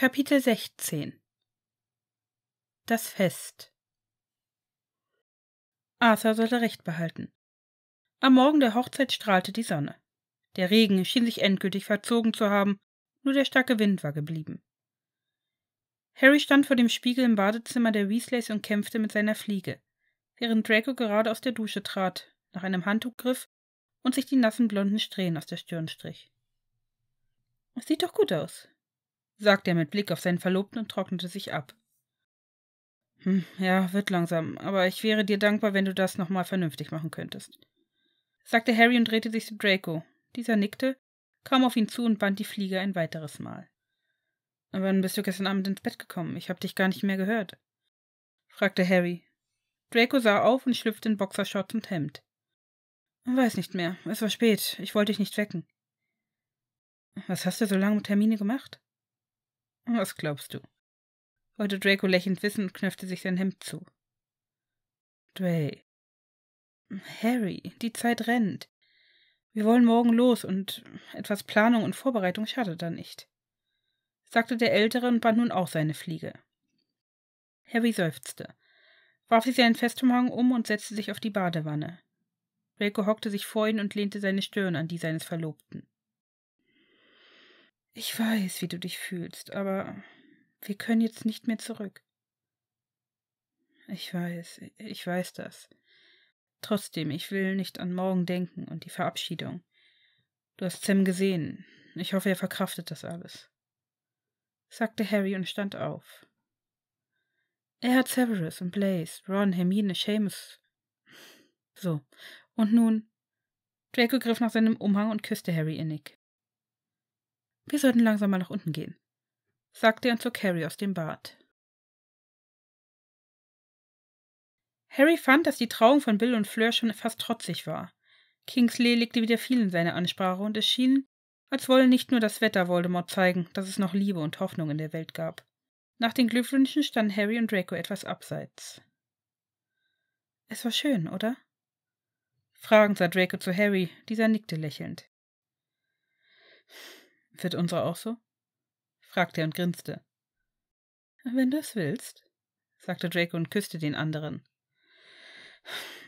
Kapitel 16 Das Fest Arthur sollte recht behalten. Am Morgen der Hochzeit strahlte die Sonne. Der Regen schien sich endgültig verzogen zu haben, nur der starke Wind war geblieben. Harry stand vor dem Spiegel im Badezimmer der Weasleys und kämpfte mit seiner Fliege, während Draco gerade aus der Dusche trat, nach einem Handtuch griff und sich die nassen blonden Strähnen aus der Stirn strich. Es sieht doch gut aus, sagte er mit Blick auf seinen Verlobten und trocknete sich ab. Hm, ja, wird langsam, aber ich wäre dir dankbar, wenn du das nochmal vernünftig machen könntest. sagte Harry und drehte sich zu Draco. Dieser nickte, kam auf ihn zu und band die Fliege ein weiteres Mal. Wann bist du gestern Abend ins Bett gekommen? Ich hab dich gar nicht mehr gehört. fragte Harry. Draco sah auf und schlüpfte in Boxershorts und Hemd. Weiß nicht mehr. Es war spät. Ich wollte dich nicht wecken. Was hast du so lange mit Hermine gemacht? Was glaubst du? wollte Draco lächelnd wissen und knöpfte sich sein Hemd zu. Dray. Harry, die Zeit rennt. Wir wollen morgen los und etwas Planung und Vorbereitung schadet da nicht, sagte der Ältere und band nun auch seine Fliege. Harry seufzte, warf sich seinen Festumhang um und setzte sich auf die Badewanne. Draco hockte sich vor ihn und lehnte seine Stirn an die seines Verlobten. Ich weiß, wie du dich fühlst, aber wir können jetzt nicht mehr zurück. Ich weiß, ich weiß das. Trotzdem, ich will nicht an morgen denken und die Verabschiedung. Du hast Sam gesehen. Ich hoffe, er verkraftet das alles. sagte Harry und stand auf. Er hat Severus und Blaze, Ron, Hermine, Seamus. So, und nun. Draco griff nach seinem Umhang und küsste Harry innig. Wir sollten langsam mal nach unten gehen, sagte er und zog Harry aus dem Bad. Harry fand, dass die Trauung von Bill und Fleur schon fast trotzig war. Kingsley legte wieder viel in seine Ansprache und es schien, als wolle nicht nur das Wetter Voldemort zeigen, dass es noch Liebe und Hoffnung in der Welt gab. Nach den Glückwünschen standen Harry und Draco etwas abseits. Es war schön, oder? Fragend sah Draco zu Harry, dieser nickte lächelnd. Wird unsere auch so? fragte er und grinste. Wenn du es willst, sagte Draco und küsste den anderen.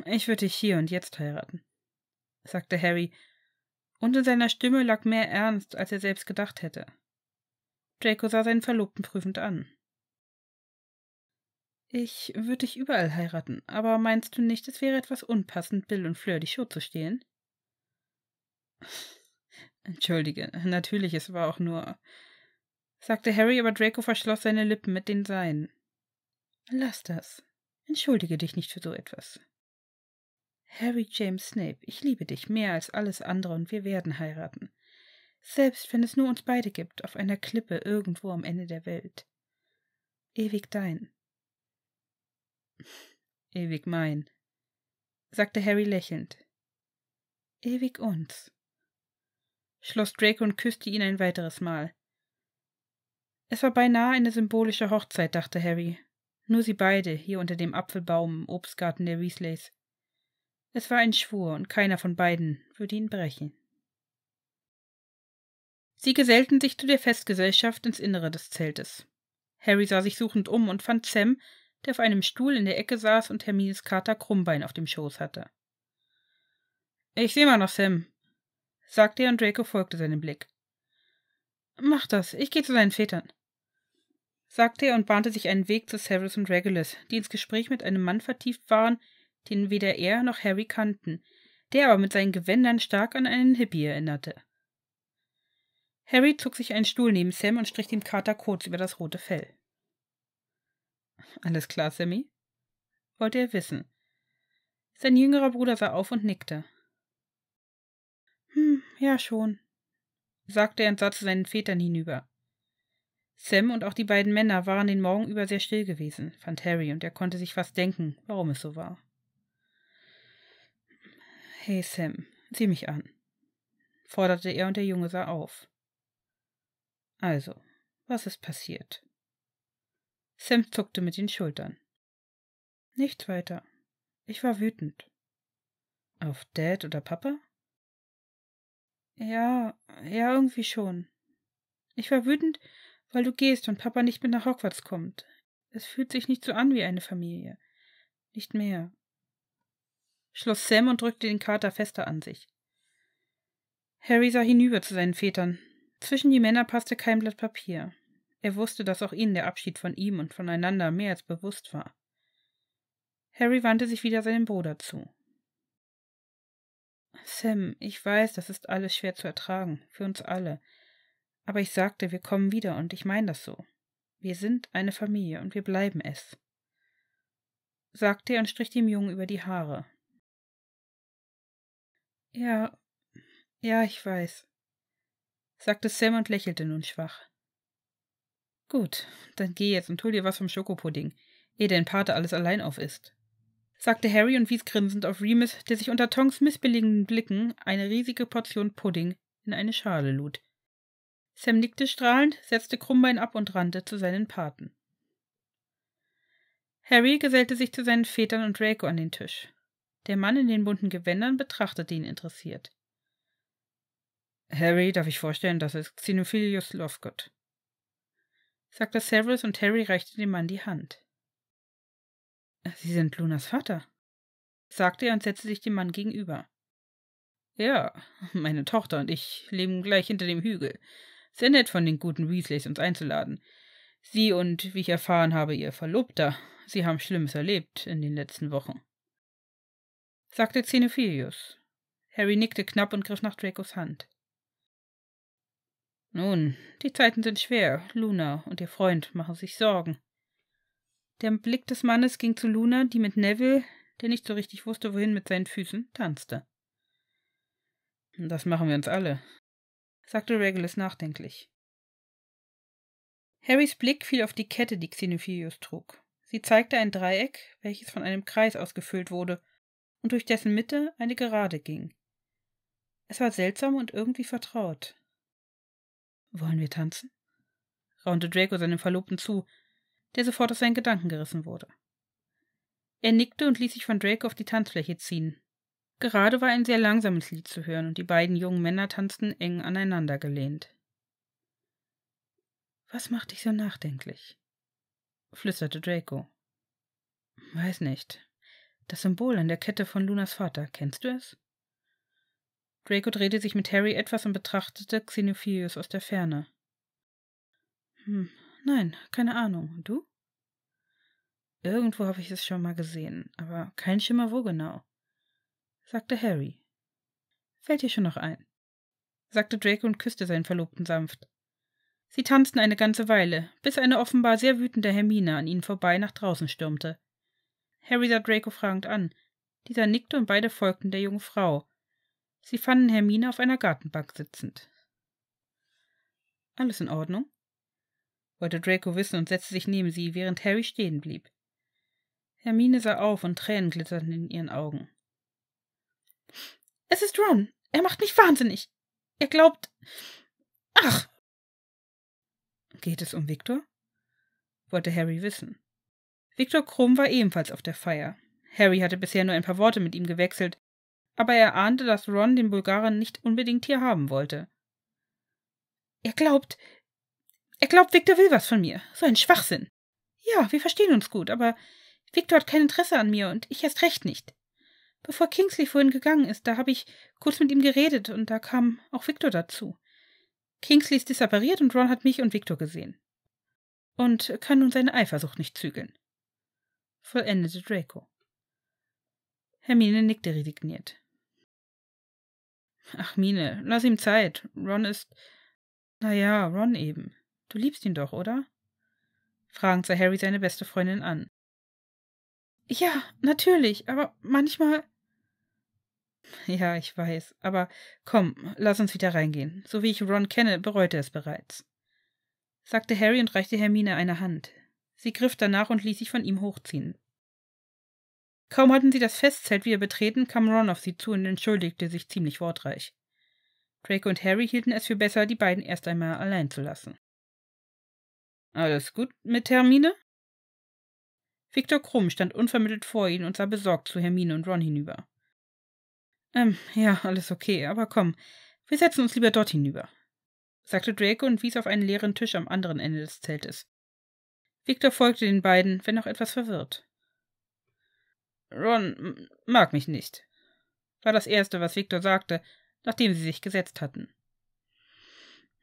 Ich würde dich hier und jetzt heiraten, sagte Harry, und in seiner Stimme lag mehr Ernst, als er selbst gedacht hätte. Draco sah seinen Verlobten prüfend an. Ich würde dich überall heiraten, aber meinst du nicht, es wäre etwas unpassend, Bill und Fleur die Show zu stehlen? Entschuldige, natürlich, es war auch nur. sagte Harry, aber Draco verschloss seine Lippen mit den seinen. Lass das. Entschuldige dich nicht für so etwas. Harry James Snape, ich liebe dich mehr als alles andere und wir werden heiraten. Selbst wenn es nur uns beide gibt, auf einer Klippe irgendwo am Ende der Welt. Ewig dein. Ewig mein, sagte Harry lächelnd. Ewig uns schloss Drake und küsste ihn ein weiteres Mal. Es war beinahe eine symbolische Hochzeit, dachte Harry. Nur sie beide, hier unter dem Apfelbaum im Obstgarten der Weasleys. Es war ein Schwur, und keiner von beiden würde ihn brechen. Sie gesellten sich zu der Festgesellschaft ins Innere des Zeltes. Harry sah sich suchend um und fand Sam, der auf einem Stuhl in der Ecke saß und Hermines Kater Krummbein auf dem Schoß hatte. Ich sehe mal noch Sam, sagte er und Draco folgte seinem Blick. Mach das, ich gehe zu seinen Vätern, sagte er und bahnte sich einen Weg zu Severus und Regulus, die ins Gespräch mit einem Mann vertieft waren, den weder er noch Harry kannten, der aber mit seinen Gewändern stark an einen Hippie erinnerte. Harry zog sich einen Stuhl neben Sam und strich dem Kater kurz über das rote Fell. Alles klar, Sammy? wollte er wissen. Sein jüngerer Bruder sah auf und nickte. Hm, ja schon, sagte er und sah zu seinen Vätern hinüber. Sam und auch die beiden Männer waren den Morgen über sehr still gewesen, fand Harry, und er konnte sich fast denken, warum es so war. Hey Sam, sieh mich an, forderte er und der Junge sah auf. Also, was ist passiert? Sam zuckte mit den Schultern. Nichts weiter. Ich war wütend. Auf Dad oder Papa? Ja, ja, irgendwie schon. Ich war wütend, weil du gehst und Papa nicht mit nach Hogwarts kommt. Es fühlt sich nicht so an wie eine Familie. Nicht mehr. Schloss Sam und drückte den Kater fester an sich. Harry sah hinüber zu seinen Vätern. Zwischen die Männer passte kein Blatt Papier. Er wusste, dass auch ihnen der Abschied von ihm und voneinander mehr als bewusst war. Harry wandte sich wieder seinem Bruder zu. Sam, ich weiß, das ist alles schwer zu ertragen, für uns alle. Aber ich sagte, wir kommen wieder und ich meine das so. Wir sind eine Familie und wir bleiben es. Sagte er und strich dem Jungen über die Haare. Ja, ja, ich weiß, sagte Sam und lächelte nun schwach. Gut, dann geh jetzt und hol dir was vom Schokopudding, ehe dein Pate alles allein aufisst sagte Harry und wies grinsend auf Remus, der sich unter Tongs missbilligenden Blicken eine riesige Portion Pudding in eine Schale lud. Sam nickte strahlend, setzte Krummbein ab und rannte zu seinen Paten. Harry gesellte sich zu seinen Vätern und Draco an den Tisch. Der Mann in den bunten Gewändern betrachtete ihn interessiert. Harry, darf ich vorstellen, das ist Xenophilius Lovegood, sagte Severus und Harry reichte dem Mann die Hand. Sie sind Lunas Vater, sagte er und setzte sich dem Mann gegenüber. Ja, meine Tochter und ich leben gleich hinter dem Hügel. Sehr nett von den guten Weasleys, uns einzuladen. Sie und, wie ich erfahren habe, ihr Verlobter, sie haben Schlimmes erlebt in den letzten Wochen. Sagte Xenophilius. Harry nickte knapp und griff nach Dracos Hand. Nun, die Zeiten sind schwer. Luna und ihr Freund machen sich Sorgen. Der Blick des Mannes ging zu Luna, die mit Neville, der nicht so richtig wusste, wohin mit seinen Füßen, tanzte. Das machen wir uns alle, sagte Regulus nachdenklich. Harrys Blick fiel auf die Kette, die Xenophilius trug. Sie zeigte ein Dreieck, welches von einem Kreis ausgefüllt wurde und durch dessen Mitte eine Gerade ging. Es war seltsam und irgendwie vertraut. Wollen wir tanzen? raunte Draco seinem Verlobten zu, der sofort aus seinen Gedanken gerissen wurde. Er nickte und ließ sich von Drake auf die Tanzfläche ziehen. Gerade war ein sehr langsames Lied zu hören und die beiden jungen Männer tanzten eng aneinander gelehnt. Was macht dich so nachdenklich? flüsterte Draco. Weiß nicht. Das Symbol an der Kette von Lunas Vater, kennst du es? Draco drehte sich mit Harry etwas und betrachtete Xenophilius aus der Ferne. Hm, Nein, keine Ahnung. Und du? Irgendwo habe ich es schon mal gesehen, aber kein Schimmer wo genau, sagte Harry. Fällt dir schon noch ein, sagte Draco und küsste seinen Verlobten sanft. Sie tanzten eine ganze Weile, bis eine offenbar sehr wütende Hermine an ihnen vorbei nach draußen stürmte. Harry sah Draco fragend an. Dieser nickte und beide folgten der jungen Frau. Sie fanden Hermine auf einer Gartenbank sitzend. Alles in Ordnung? wollte Draco wissen und setzte sich neben sie, während Harry stehen blieb. Hermine sah auf und Tränen glitterten in ihren Augen. Es ist Ron. Er macht mich wahnsinnig. Er glaubt. Ach. Geht es um Victor? wollte Harry wissen. Victor Krumm war ebenfalls auf der Feier. Harry hatte bisher nur ein paar Worte mit ihm gewechselt, aber er ahnte, dass Ron den Bulgaren nicht unbedingt hier haben wollte. Er glaubt, er glaubt, Victor will was von mir. So ein Schwachsinn. Ja, wir verstehen uns gut, aber Victor hat kein Interesse an mir und ich erst recht nicht. Bevor Kingsley vorhin gegangen ist, da habe ich kurz mit ihm geredet und da kam auch Victor dazu. Kingsley ist disappariert und Ron hat mich und Victor gesehen. Und kann nun seine Eifersucht nicht zügeln. Vollendete Draco. Hermine nickte resigniert. Ach, Mine, lass ihm Zeit. Ron ist. Na ja, Ron eben. Du liebst ihn doch, oder? Fragend sah Harry seine beste Freundin an. Ja, natürlich, aber manchmal. Ja, ich weiß, aber komm, lass uns wieder reingehen. So wie ich Ron kenne, bereute es bereits, sagte Harry und reichte Hermine eine Hand. Sie griff danach und ließ sich von ihm hochziehen. Kaum hatten sie das Festzelt wieder betreten, kam Ron auf sie zu und entschuldigte sich ziemlich wortreich. Drake und Harry hielten es für besser, die beiden erst einmal allein zu lassen. Alles gut mit Hermine? Viktor Krumm stand unvermittelt vor ihnen und sah besorgt zu Hermine und Ron hinüber. Ähm, ja, alles okay, aber komm, wir setzen uns lieber dort hinüber, sagte Draco und wies auf einen leeren Tisch am anderen Ende des Zeltes. Victor folgte den beiden, wenn auch etwas verwirrt. Ron mag mich nicht, war das Erste, was Victor sagte, nachdem sie sich gesetzt hatten.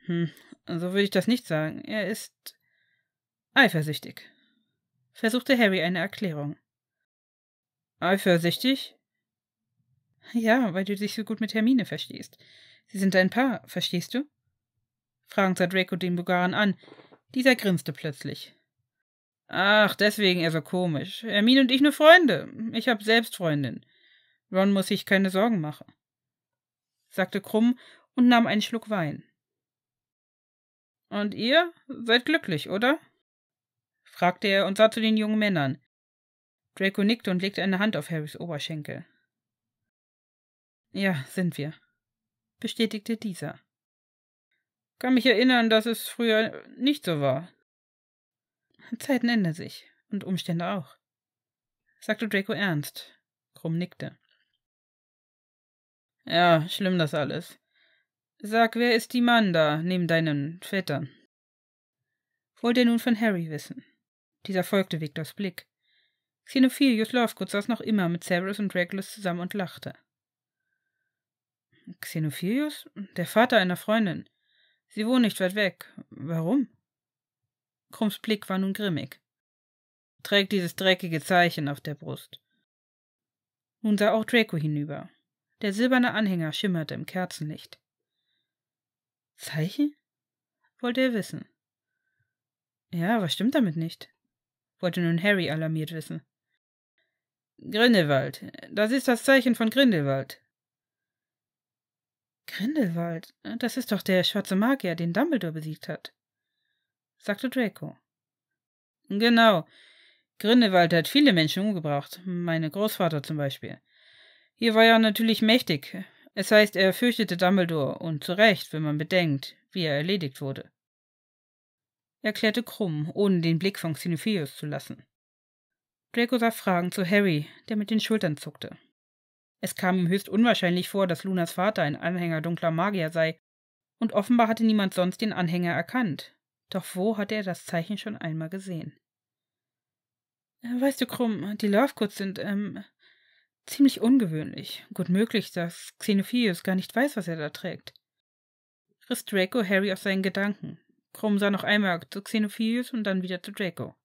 Hm, so würde ich das nicht sagen. Er ist Eifersüchtig, versuchte Harry eine Erklärung. Eifersüchtig? Ja, weil du dich so gut mit Hermine verstehst. Sie sind ein Paar, verstehst du? fragend sah Draco den Bulgaren an. Dieser grinste plötzlich. Ach, deswegen er so komisch. Hermine und ich nur Freunde. Ich hab selbst Freundin. Ron muss sich keine Sorgen machen, sagte Krumm und nahm einen Schluck Wein. Und ihr seid glücklich, oder? fragte er und sah zu den jungen Männern. Draco nickte und legte eine Hand auf Harrys Oberschenkel. Ja, sind wir, bestätigte dieser. Kann mich erinnern, dass es früher nicht so war. Zeiten ändern sich und Umstände auch, sagte Draco ernst. Krumm nickte. Ja, schlimm das alles. Sag, wer ist die Mann da neben deinen Vätern? Wollte er nun von Harry wissen. Dieser folgte Victors Blick. Xenophilius Lovegood saß noch immer mit Cerberus und Regulus zusammen und lachte. Xenophilius? Der Vater einer Freundin. Sie wohnt nicht weit weg. Warum? Krumms Blick war nun grimmig. Trägt dieses dreckige Zeichen auf der Brust. Nun sah auch Draco hinüber. Der silberne Anhänger schimmerte im Kerzenlicht. Zeichen? wollte er wissen. Ja, was stimmt damit nicht? wollte nun Harry alarmiert wissen. Grindelwald. Das ist das Zeichen von Grindelwald. Grindelwald? Das ist doch der schwarze Magier, den Dumbledore besiegt hat, sagte Draco. Genau. Grindelwald hat viele Menschen umgebracht, meine Großvater zum Beispiel. Hier war er natürlich mächtig. Es heißt, er fürchtete Dumbledore, und zu Recht, wenn man bedenkt, wie er erledigt wurde erklärte Krumm, ohne den Blick von Xenophilius zu lassen. Draco sah Fragen zu Harry, der mit den Schultern zuckte. Es kam ihm höchst unwahrscheinlich vor, dass Lunas Vater ein Anhänger dunkler Magier sei, und offenbar hatte niemand sonst den Anhänger erkannt. Doch wo hatte er das Zeichen schon einmal gesehen? Äh, weißt du, Krumm, die Lovecoods sind, ähm, ziemlich ungewöhnlich. Gut möglich, dass Xenophilius gar nicht weiß, was er da trägt. Riss Draco Harry aus seinen Gedanken. Krumm sah noch einmal zu Xenophilius und dann wieder zu Draco.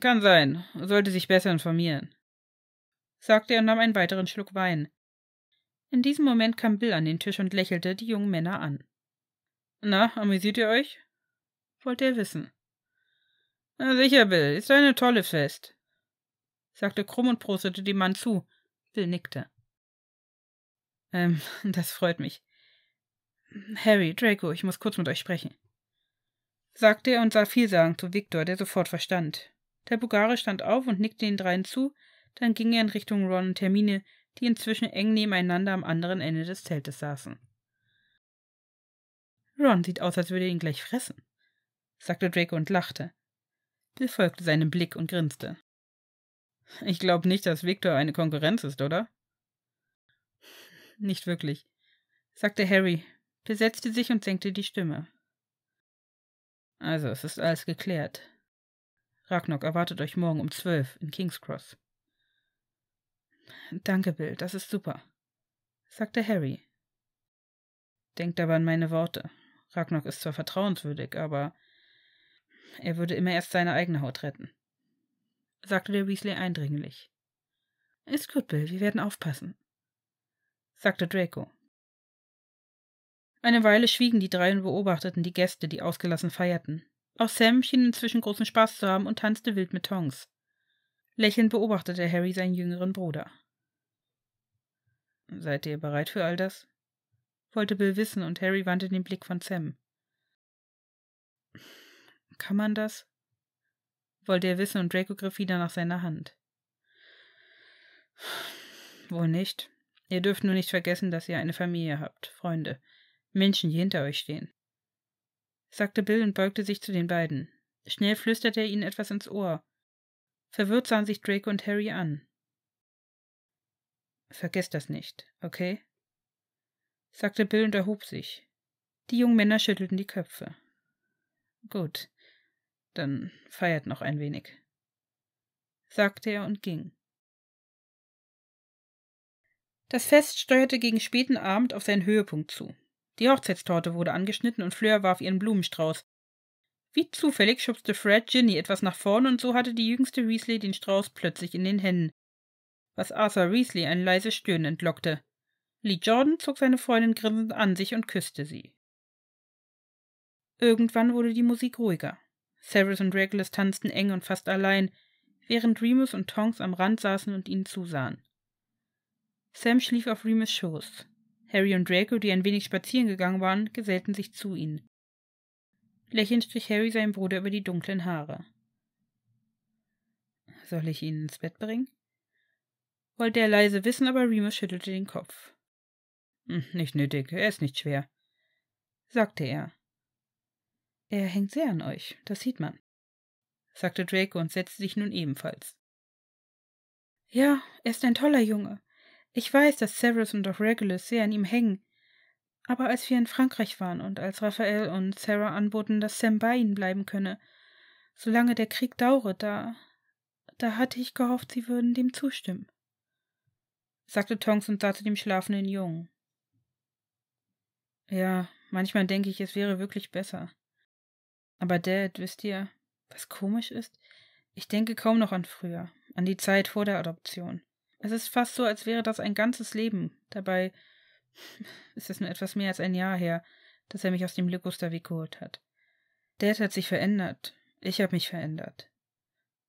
Kann sein, sollte sich besser informieren, sagte er und nahm einen weiteren Schluck Wein. In diesem Moment kam Bill an den Tisch und lächelte die jungen Männer an. Na, amüsiert ihr euch? wollte er wissen. Na sicher, Bill, ist eine tolle Fest, sagte Krumm und prostete dem Mann zu. Bill nickte. Ähm, das freut mich. Harry, Draco, ich muss kurz mit euch sprechen. Sagte er und sah vielsagend zu Viktor, der sofort verstand. Der Bulgare stand auf und nickte den dreien zu, dann ging er in Richtung Ron und Termine, die inzwischen eng nebeneinander am anderen Ende des Zeltes saßen. Ron sieht aus, als würde er ihn gleich fressen, sagte Draco und lachte. Bill folgte seinem Blick und grinste. Ich glaube nicht, dass Viktor eine Konkurrenz ist, oder? Nicht wirklich, sagte Harry, besetzte sich und senkte die Stimme. Also, es ist alles geklärt. Ragnok erwartet euch morgen um zwölf in King's Cross. Danke, Bill, das ist super, sagte Harry. Denkt aber an meine Worte. Ragnok ist zwar vertrauenswürdig, aber er würde immer erst seine eigene Haut retten, sagte der Weasley eindringlich. Ist gut, Bill, wir werden aufpassen, sagte Draco. Eine Weile schwiegen die drei und beobachteten die Gäste, die ausgelassen feierten. Auch Sam schien inzwischen großen Spaß zu haben und tanzte wild mit Tongs. Lächelnd beobachtete Harry seinen jüngeren Bruder. Seid ihr bereit für all das? wollte Bill wissen, und Harry wandte den Blick von Sam. Kann man das? wollte er wissen, und Draco griff wieder nach seiner Hand. Wohl nicht. Ihr dürft nur nicht vergessen, dass ihr eine Familie habt, Freunde. Menschen, die hinter euch stehen, sagte Bill und beugte sich zu den beiden. Schnell flüsterte er ihnen etwas ins Ohr. Verwirrt sahen sich Drake und Harry an. Vergesst das nicht, okay? sagte Bill und erhob sich. Die jungen Männer schüttelten die Köpfe. Gut, dann feiert noch ein wenig, sagte er und ging. Das Fest steuerte gegen späten Abend auf seinen Höhepunkt zu. Die Hochzeitstorte wurde angeschnitten und Fleur warf ihren Blumenstrauß. Wie zufällig schubste Fred Ginny etwas nach vorn und so hatte die jüngste Weasley den Strauß plötzlich in den Händen, was Arthur Weasley ein leises Stöhnen entlockte. Lee Jordan zog seine Freundin grinsend an sich und küsste sie. Irgendwann wurde die Musik ruhiger. Severus und Regulus tanzten eng und fast allein, während Remus und Tonks am Rand saßen und ihnen zusahen. Sam schlief auf Remus Schoß. Harry und Draco, die ein wenig spazieren gegangen waren, gesellten sich zu ihnen. Lächelnd strich Harry seinem Bruder über die dunklen Haare. Soll ich ihn ins Bett bringen? Wollte er leise wissen, aber Remus schüttelte den Kopf. Hm, nicht nötig, er ist nicht schwer, sagte er. Er hängt sehr an euch, das sieht man, sagte Draco und setzte sich nun ebenfalls. Ja, er ist ein toller Junge, ich weiß, dass Severus und auch Regulus sehr an ihm hängen. Aber als wir in Frankreich waren und als Raphael und Sarah anboten, dass Sam bei ihnen bleiben könne, solange der Krieg dauere, da da hatte ich gehofft, sie würden dem zustimmen, sagte Tonks und sah zu dem schlafenden Jungen. Ja, manchmal denke ich, es wäre wirklich besser. Aber Dad, wisst ihr, was komisch ist? Ich denke kaum noch an früher, an die Zeit vor der Adoption. Es ist fast so, als wäre das ein ganzes Leben. Dabei ist es nur etwas mehr als ein Jahr her, dass er mich aus dem Legustavik geholt hat. Dad hat sich verändert. Ich habe mich verändert.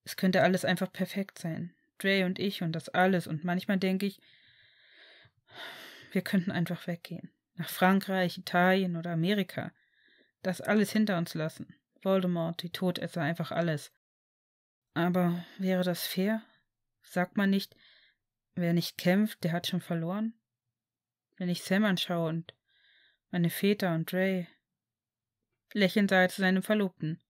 Es könnte alles einfach perfekt sein. Dre und ich und das alles. Und manchmal denke ich, wir könnten einfach weggehen. Nach Frankreich, Italien oder Amerika. Das alles hinter uns lassen. Voldemort, die Todesser, einfach alles. Aber wäre das fair? Sagt man nicht, wer nicht kämpft, der hat schon verloren. Wenn ich Sam anschaue und meine Väter und Ray. Lächelnd sah er zu seinem Verlobten.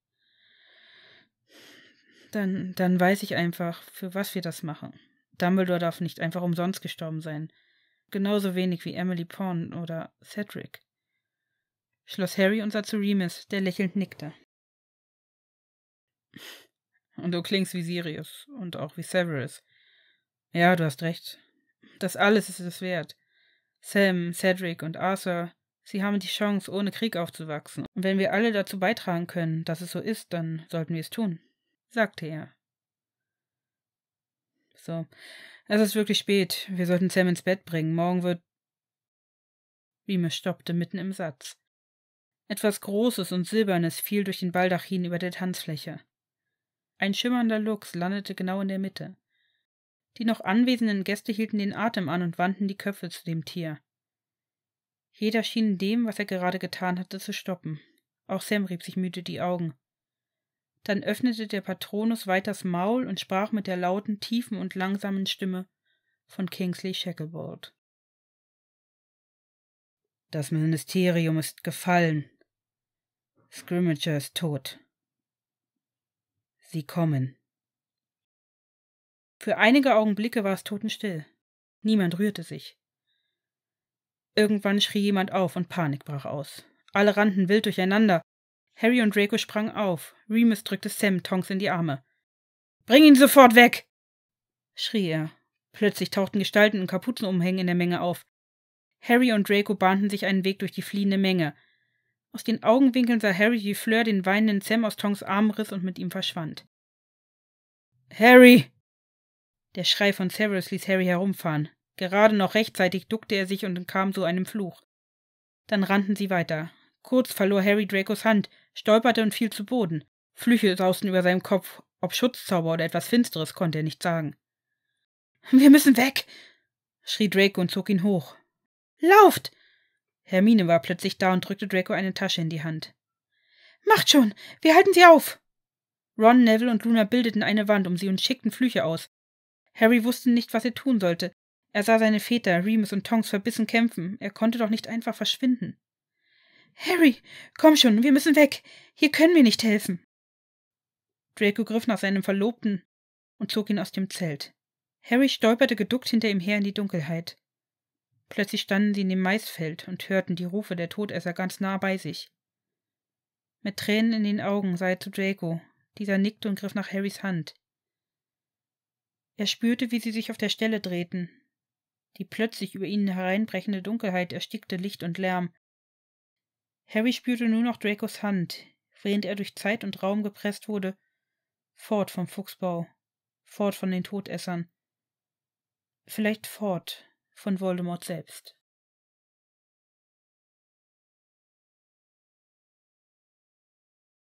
Dann, dann weiß ich einfach, für was wir das machen. Dumbledore darf nicht einfach umsonst gestorben sein. Genauso wenig wie Emily Pond oder Cedric. Schloss Harry und sah zu Remus, der lächelnd nickte. Und du klingst wie Sirius und auch wie Severus. Ja, du hast recht. Das alles ist es wert. Sam, Cedric und Arthur, sie haben die Chance, ohne Krieg aufzuwachsen. Und wenn wir alle dazu beitragen können, dass es so ist, dann sollten wir es tun, sagte er. So, es ist wirklich spät. Wir sollten Sam ins Bett bringen. Morgen wird. Beamish stoppte mitten im Satz. Etwas Großes und Silbernes fiel durch den Baldachin über der Tanzfläche. Ein schimmernder Luchs landete genau in der Mitte. Die noch anwesenden Gäste hielten den Atem an und wandten die Köpfe zu dem Tier. Jeder schien dem, was er gerade getan hatte, zu stoppen. Auch Sam rieb sich müde die Augen. Dann öffnete der Patronus weit das Maul und sprach mit der lauten, tiefen und langsamen Stimme von Kingsley Shacklebolt. Das Ministerium ist gefallen. Scrimmager ist tot. Sie kommen. Für einige Augenblicke war es totenstill. Niemand rührte sich. Irgendwann schrie jemand auf und Panik brach aus. Alle rannten wild durcheinander. Harry und Draco sprangen auf. Remus drückte Sam Tonks in die Arme. Bring ihn sofort weg! schrie er. Plötzlich tauchten Gestalten in Kapuzenumhängen in der Menge auf. Harry und Draco bahnten sich einen Weg durch die fliehende Menge. Aus den Augenwinkeln sah Harry wie Fleur den weinenden Sam aus Tongs Arm riss und mit ihm verschwand. Harry! Der Schrei von Severus ließ Harry herumfahren. Gerade noch rechtzeitig duckte er sich und kam so einem Fluch. Dann rannten sie weiter. Kurz verlor Harry Dracos Hand, stolperte und fiel zu Boden. Flüche sausten über seinem Kopf. Ob Schutzzauber oder etwas Finsteres konnte er nicht sagen. Wir müssen weg! schrie Draco und zog ihn hoch. Lauft! Hermine war plötzlich da und drückte Draco eine Tasche in die Hand. Macht schon! Wir halten sie auf! Ron, Neville und Luna bildeten eine Wand um sie und schickten Flüche aus. Harry wusste nicht, was er tun sollte. Er sah seine Väter, Remus und Tongs, verbissen kämpfen. Er konnte doch nicht einfach verschwinden. Harry, komm schon, wir müssen weg. Hier können wir nicht helfen. Draco griff nach seinem Verlobten und zog ihn aus dem Zelt. Harry stolperte geduckt hinter ihm her in die Dunkelheit. Plötzlich standen sie in dem Maisfeld und hörten die Rufe der Todesser ganz nah bei sich. Mit Tränen in den Augen sah er zu Draco. Dieser nickte und griff nach Harrys Hand. Er spürte, wie sie sich auf der Stelle drehten. Die plötzlich über ihnen hereinbrechende Dunkelheit erstickte Licht und Lärm. Harry spürte nur noch Dracos Hand, während er durch Zeit und Raum gepresst wurde, fort vom Fuchsbau, fort von den Todessern, vielleicht fort von Voldemort selbst.